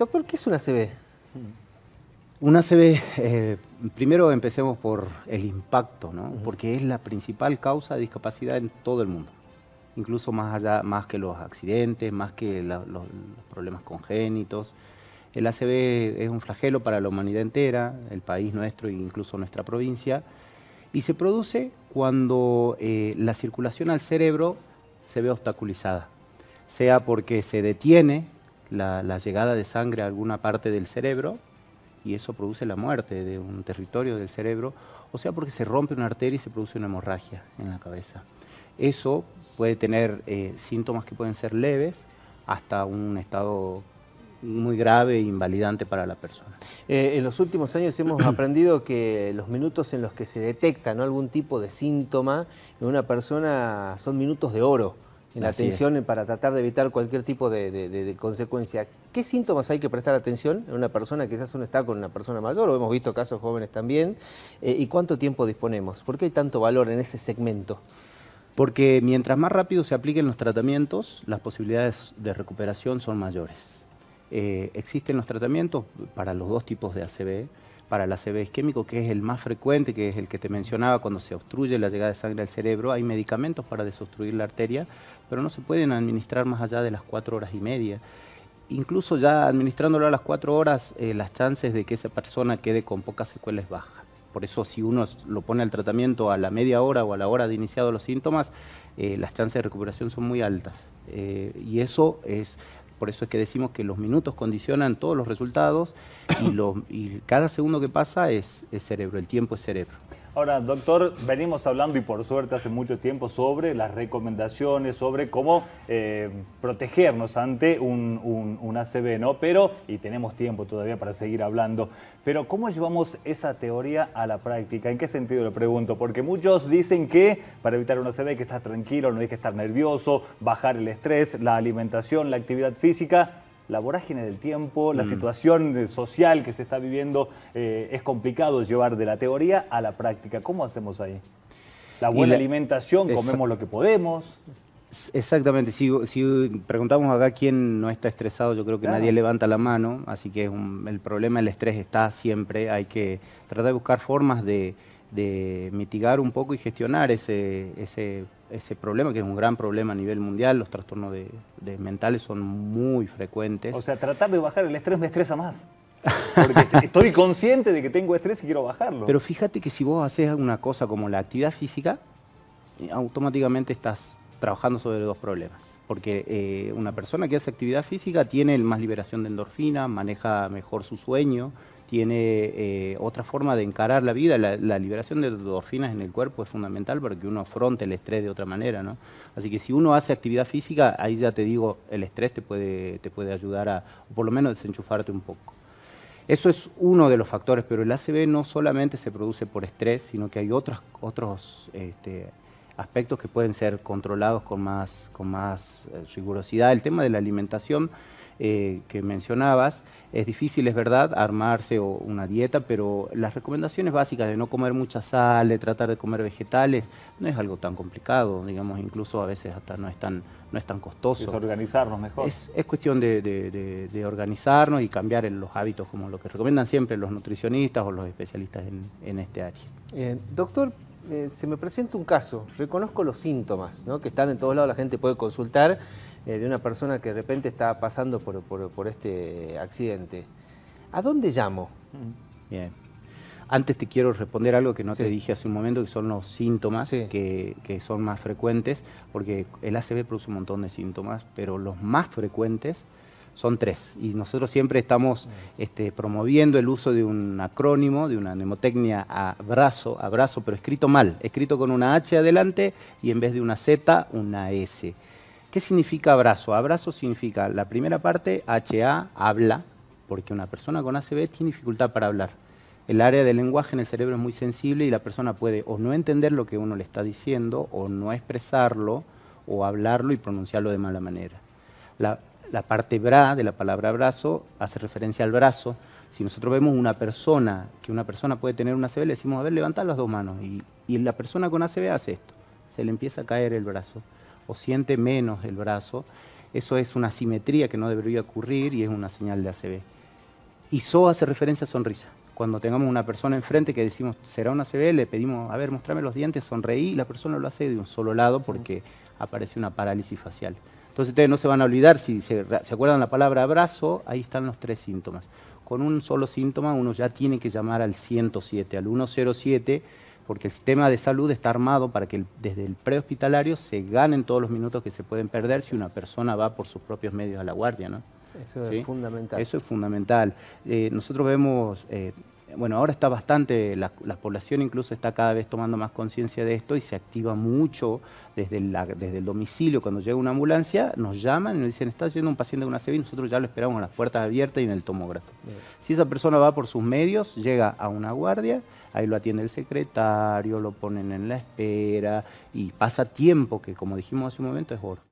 Doctor, ¿qué es una ACV? Una ACV, eh, primero empecemos por el impacto, porque es la principal causa de discapacidad en todo el mundo, incluso más allá, más que los accidentes, más que los, problemas congénitos. El ACB es un flagelo para la humanidad entera, el país nuestro e incluso nuestra provincia, y se produce cuando eh, la circulación al cerebro se ve obstaculizada, sea porque se detiene la, llegada de sangre a alguna parte del cerebro y eso produce la muerte de un territorio del cerebro, o sea, porque se rompe una arteria y se produce una hemorragia en la cabeza. Eso puede tener eh, síntomas que pueden ser leves hasta un estado muy grave e invalidante para la persona. Eh, en los últimos años hemos aprendido que los minutos en los que se detecta algún tipo de síntoma en una persona son minutos de oro en atención para tratar de evitar cualquier tipo de, consecuencia. ¿Qué síntomas hay que prestar atención en una persona? Quizás uno está con una persona mayor, o hemos visto casos jóvenes también. Eh, ¿Y cuánto tiempo disponemos? ¿Por qué hay tanto valor en ese segmento? Porque mientras más rápido se apliquen los tratamientos, las posibilidades de recuperación son mayores. Eh, existen los tratamientos para los dos tipos de ACB para el ACV isquémico, que es el más frecuente, que es el que te mencionaba cuando se obstruye la llegada de sangre al cerebro, hay medicamentos para desobstruir la arteria, pero no se pueden administrar más allá de las cuatro horas y media. Incluso ya administrándolo a las cuatro horas, eh, las chances de que esa persona quede con pocas secuelas baja. Por eso si uno lo pone al tratamiento a la media hora o a la hora de iniciado los síntomas, eh, las chances de recuperación son muy altas. Eh, y eso es por eso es que decimos que los minutos condicionan todos los resultados y, cada segundo que pasa es, es cerebro, el tiempo es cerebro. Ahora, doctor, venimos hablando y por suerte hace mucho tiempo sobre las recomendaciones, sobre cómo eh, protegernos ante un, un, un, ACV, ¿no? Pero, y tenemos tiempo todavía para seguir hablando, pero ¿cómo llevamos esa teoría a la práctica? ¿En qué sentido lo pregunto? Porque muchos dicen que para evitar un ACV hay que estar tranquilo, no hay que estar nervioso, bajar el estrés, la alimentación, la actividad física la vorágine del tiempo, la mm. situación social que se está viviendo, eh, es complicado llevar de la teoría a la práctica. ¿Cómo hacemos ahí? La buena alimentación, comemos lo que podemos. Exactamente, si, preguntamos acá quién no está estresado, yo creo que nadie levanta la mano, así que el problema del estrés está siempre, hay que tratar de buscar formas de de mitigar un poco y gestionar ese, ese, problema, que es un gran problema a nivel mundial, los trastornos de, mentales son muy frecuentes. O sea, tratar de bajar el estrés me estresa más. Porque estoy consciente de que tengo estrés y quiero bajarlo. Pero fíjate que si vos haces una cosa como la actividad física, eh, automáticamente estás trabajando sobre dos problemas. Porque eh, una persona que hace actividad física tiene más liberación de endorfina, maneja mejor su sueño, tiene eh, otra forma de encarar la vida. La, liberación de endorfinas en el cuerpo es fundamental para que uno afronte el estrés de otra manera, ¿no? Así que si uno hace actividad física, ahí ya te digo, el estrés te puede, te puede ayudar a, por lo menos desenchufarte un poco. Eso es uno de los factores, pero el ACV no solamente se produce por estrés, sino que hay otras, otros este, aspectos que pueden ser controlados con más, con más eh, rigurosidad. El tema de la alimentación eh, que mencionabas, es difícil, es verdad, armarse o una dieta, pero las recomendaciones básicas de no comer mucha sal, de tratar de comer vegetales, no es algo tan complicado, digamos, incluso a veces hasta no es tan, no es tan costoso. Es organizarnos mejor. Es, cuestión de, organizarnos y cambiar en los hábitos, como lo que recomiendan siempre los nutricionistas o los especialistas en, en este área. Eh, doctor, eh, se me presenta un caso, reconozco los síntomas, ¿no? que están en todos lados, la gente puede consultar, eh, de una persona que de repente está pasando por, este accidente. ¿A dónde llamo? Bien. Antes te quiero responder algo que no te dije hace un momento, que son los síntomas que, que, son más frecuentes, porque el ACV produce un montón de síntomas, pero los más frecuentes son tres. Y nosotros siempre estamos este, promoviendo el uso de un acrónimo, de una mnemotecnia abrazo, abrazo, pero escrito mal, escrito con una H adelante y en vez de una Z, una S. ¿Qué significa abrazo? Abrazo significa la primera parte, HA, habla, porque una persona con ACB tiene dificultad para hablar. El área del lenguaje en el cerebro es muy sensible y la persona puede o no entender lo que uno le está diciendo, o no expresarlo, o hablarlo y pronunciarlo de mala manera. La, la parte bra de la palabra brazo hace referencia al brazo. Si nosotros vemos una persona, que una persona puede tener una ACV, le decimos, a ver, levantar las dos manos. Y, la persona con ACV hace esto. Se le empieza a caer el brazo o siente menos el brazo. Eso es una simetría que no debería ocurrir y es una señal de ACV. Y SO hace referencia a sonrisa. Cuando tengamos una persona enfrente que decimos, será una ACV, le pedimos, a ver, mostrame los dientes, sonreí, y la persona lo hace de un solo lado porque aparece una parálisis facial. Entonces ustedes no se van a olvidar, si se, acuerdan la palabra abrazo, ahí están los tres síntomas. Con un solo síntoma uno ya tiene que llamar al 107, al 107, porque el sistema de salud está armado para que desde el prehospitalario se ganen todos los minutos que se pueden perder si una persona va por sus propios medios a la guardia. ¿no? Eso es fundamental. Eso es fundamental. Eh, nosotros vemos... Eh, bueno, ahora está bastante, la, población incluso está cada vez tomando más conciencia de esto y se activa mucho desde, desde el domicilio. Cuando llega una ambulancia, nos llaman y nos dicen, está yendo un paciente de una CV, nosotros ya lo esperamos con las puertas abiertas y en el tomógrafo. Si esa persona va por sus medios, llega a una guardia, ahí lo atiende el secretario, lo ponen en la espera y pasa tiempo que, como dijimos hace un momento, es oro.